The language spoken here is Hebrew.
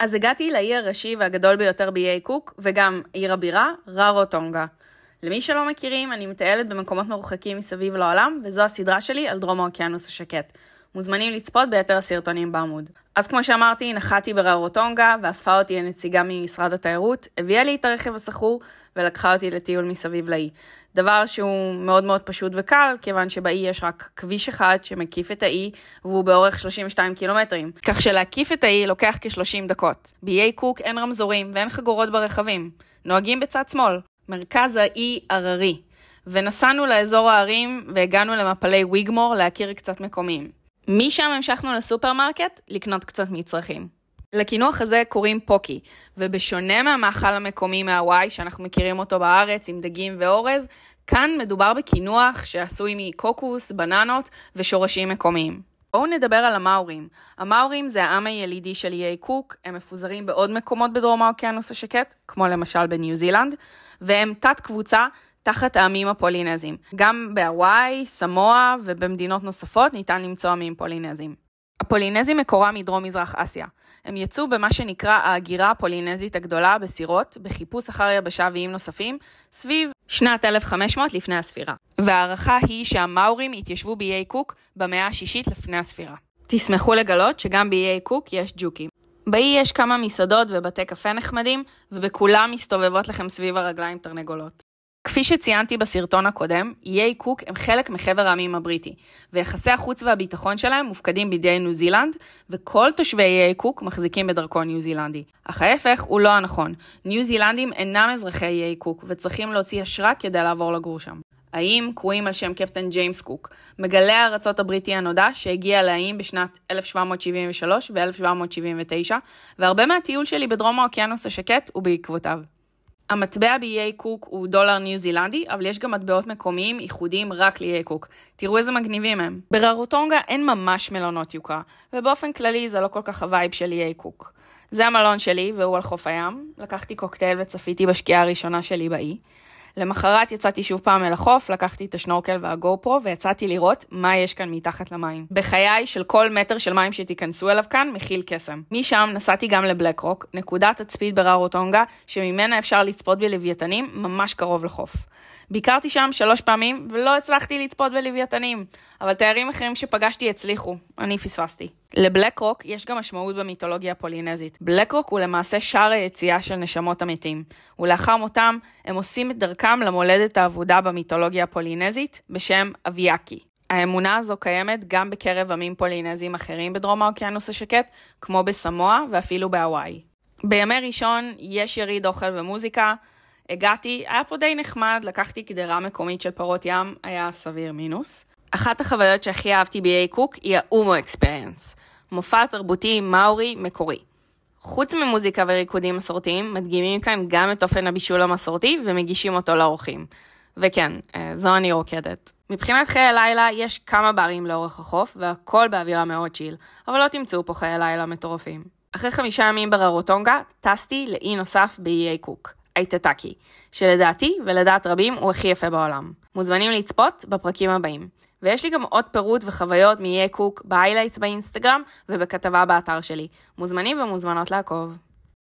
אז הגעתי לאי הראשי והגדול ביותר באיי קוק, וגם עיר הבירה, רארו טונגה. למי שלא מכירים, אני מטיילת במקומות מרוחקים מסביב לעולם, וזו הסדרה שלי על דרום האוקיינוס השקט. מוזמנים לצפות ביתר הסרטונים בעמוד. אז כמו שאמרתי, נחתי ברארוטונגה, ואספה אותי הנציגה ממשרד התיירות, הביאה לי את הרכב הסחור ולקחה אותי לטיול מסביב לאי. דבר שהוא מאוד מאוד פשוט וקל, כיוון שבאי יש רק כביש אחד שמקיף את האי, והוא באורך 32 קילומטרים. כך שלהקיף את האי לוקח כ-30 דקות. באיי קוק אין רמזורים ואין חגורות ברכבים. נוהגים בצד שמאל. מרכז האי הררי. ונסענו לאזור ההרים והגענו למפלי ויגמור להכיר קצת מקומיים. משם המשכנו לסופרמרקט לקנות קצת מצרכים. לקינוח הזה קוראים פוקי, ובשונה מהמאכל המקומי מהוואי שאנחנו מכירים אותו בארץ עם דגים ואורז, כאן מדובר בקינוח שעשוי מקוקוס, בננות ושורשים מקומיים. בואו נדבר על המאורים. המאורים זה העם הילידי של איי קוק, הם מפוזרים בעוד מקומות בדרום האוקיינוס השקט, כמו למשל בניו זילנד, והם תת קבוצה תחת העמים הפולינזיים. גם בהוואי, סמואה ובמדינות נוספות ניתן למצוא עמים פולינזיים. הפולינזים מקורם מדרום-מזרח אסיה. הם יצאו במה שנקרא ההגירה הפולינזית הגדולה בסירות, בחיפוש אחר יבשה ואיים נוספים, סביב שנת 1500 לפני הספירה. וההערכה היא שהמאורים התיישבו באיי קוק במאה השישית לפני הספירה. תשמחו לגלות שגם באיי קוק יש ג'וקים. באי יש כמה מסעדות ובתי קפה נחמדים, ובכולם מסתובבות לכם סביב הרגליים תרנגולות. כפי שציינתי בסרטון הקודם, איי e קוק הם חלק מחבר העמים הבריטי, ויחסי החוץ והביטחון שלהם מופקדים בידי ניו זילנד, וכל תושבי איי e קוק מחזיקים בדרכון ניו זילנדי. אך ההפך הוא לא הנכון, ניו זילנדים אינם אזרחי איי e קוק, וצריכים להוציא אשרה כדי לעבור לגור שם. האיים קרויים על שם קפטן ג'יימס קוק, מגלה הארצות הבריטי הנודע שהגיע לאיים בשנת 1773 ו-1779, והרבה מהטיול שלי בדרום האוקיינוס השקט הוא בעקבותיו. המטבע באיי קוק הוא דולר ניו זילנדי, אבל יש גם מטבעות מקומיים ייחודיים רק לאיי קוק. תראו איזה מגניבים הם. ברארוטונגה אין ממש מלונות יוקרה, ובאופן כללי זה לא כל כך הווייב של איי e קוק. זה המלון שלי, והוא על חוף הים. לקחתי קוקטייל וצפיתי בשקיעה הראשונה שלי באי. למחרת יצאתי שוב פעם אל החוף, לקחתי את השנורקל והגו פרו ויצאתי לראות מה יש כאן מתחת למים. בחיי של כל מטר של מים שתיכנסו אליו כאן מכיל קסם. משם נסעתי גם לבלק רוק, נקודת תצפית ברארוטונגה, שממנה אפשר לצפות בלווייתנים ממש קרוב לחוף. ביקרתי שם שלוש פעמים ולא הצלחתי לצפות בלווייתנים, אבל תיירים אחרים שפגשתי הצליחו, אני פספסתי. לבלק רוק יש גם משמעות במיתולוגיה הפולינזית. בלק רוק הוא למעשה שער היציאה של נשמות המתים, ולאחר מותם הם עושים את דרכם למולדת האבודה במיתולוגיה הפולינזית בשם אביאקי. האמונה הזו קיימת גם בקרב עמים פולינזיים אחרים בדרום האוקיינוס השקט, כמו בסמואה ואפילו בהוואי. בימי ראשון יש יריד אוכל ומוזיקה. הגעתי, היה פה די נחמד, לקחתי קדרה מקומית של פרות ים, היה סביר מינוס. אחת החוויות שהכי אהבתי ב באיי קוק היא ההומו אקספיריאנס, מופע תרבותי מאורי מקורי. חוץ ממוזיקה וריקודים מסורתיים, מדגימים כאן גם את אופן הבישול המסורתי ומגישים אותו לאורחים. וכן, אה, זו אני רוקדת. מבחינת חיי הלילה, יש כמה ברים לאורך החוף, והכל באווירה מאוד צ'יל, אבל לא תמצאו פה חיי לילה מטורפים. אחרי חמישה ימים בררוטונגה, טסתי לאי נוסף באיי קוק, אייטטאקי, שלדעתי, ולדעת רבים, הוא הכי יפה בעולם. מוזמנים לצפות בפרקים הבאים. ויש לי גם עוד פירוט וחוויות מאיי קוק בהיילייטס באינסטגרם ובכתבה באתר שלי. מוזמנים ומוזמנות לעקוב.